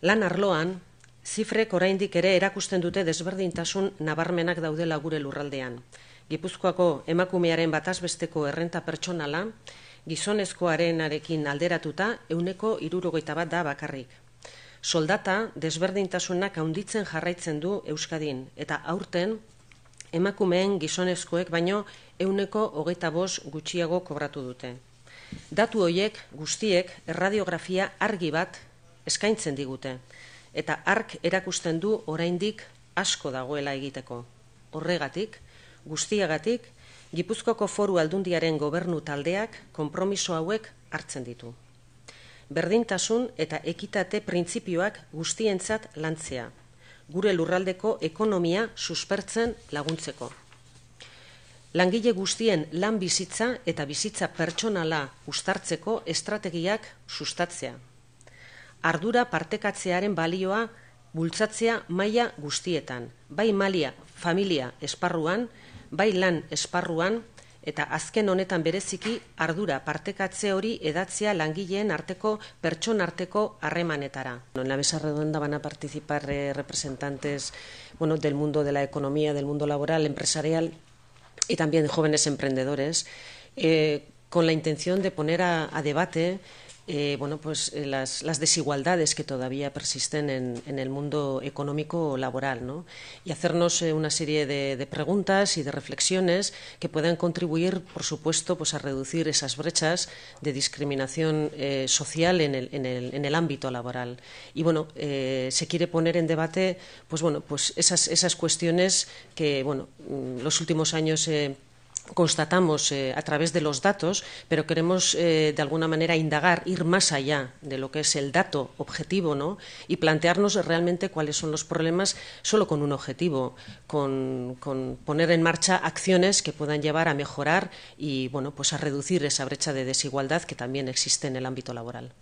Lan arloan, zifrek oraindik ere erakusten dute desberdintasun nabarmenak daudela gure lurraldean. Gipuzkoako emakumearen batazbesteko errenta pertsonala, gizonezkoaren arekin alderatuta, euneko irurogeita bat da bakarrik. Soldata, desberdintasunak haunditzen jarraitzen du Euskadin, eta aurten, emakumeen gizonezkoek baino euneko hogeita bost gutxiago kobratu dute. Datu hoiek guztiek erradiografia argi bat eskaintzen digute, eta ark erakusten du oraindik asko dagoela egiteko. Horregatik, guztiagatik, Gipuzkoako foru aldundiaren gobernu taldeak konpromiso hauek hartzen ditu. Berdintasun eta ekitate printzipioak guztientzat lantzea, gure lurraldeko ekonomia suspertzen laguntzeko. Langile guztien lan bizitza eta bizitza pertsonala ustartzeko estrategiak sustatzea ardura partekatzearen balioa bultzatzea maila guztietan, bai malia familia esparruan, bai lan esparruan, eta azken honetan bereziki ardura partekatze hori edatzea langileen arteko pertson arteko harremanetara. No, en la mesa redonda van a participar eh, representantes bueno, del mundo de la economía, del mundo laboral, empresarial y también jóvenes emprendedores eh, con la intención de poner a, a debate Eh, bueno, pues, eh, las, desigualdades que todavía persisten en, el mundo económico o laboral y hacernos eh, una serie de, preguntas y de reflexiones que puedan contribuir, por supuesto, pues, a reducir esas brechas de discriminación social en el, ámbito laboral. Y bueno, se quiere poner en debate pues, bueno, pues esas, esas cuestiones que bueno, mm, los últimos años constatamos eh, a través de los datos, pero queremos eh, de alguna manera indagar, ir más allá de lo que es el dato objetivo, ¿no? Y plantearnos realmente cuáles son los problemas solo con un objetivo, con, poner en marcha acciones que puedan llevar a mejorar y, bueno, pues a reducir esa brecha de desigualdad que también existe en el ámbito laboral.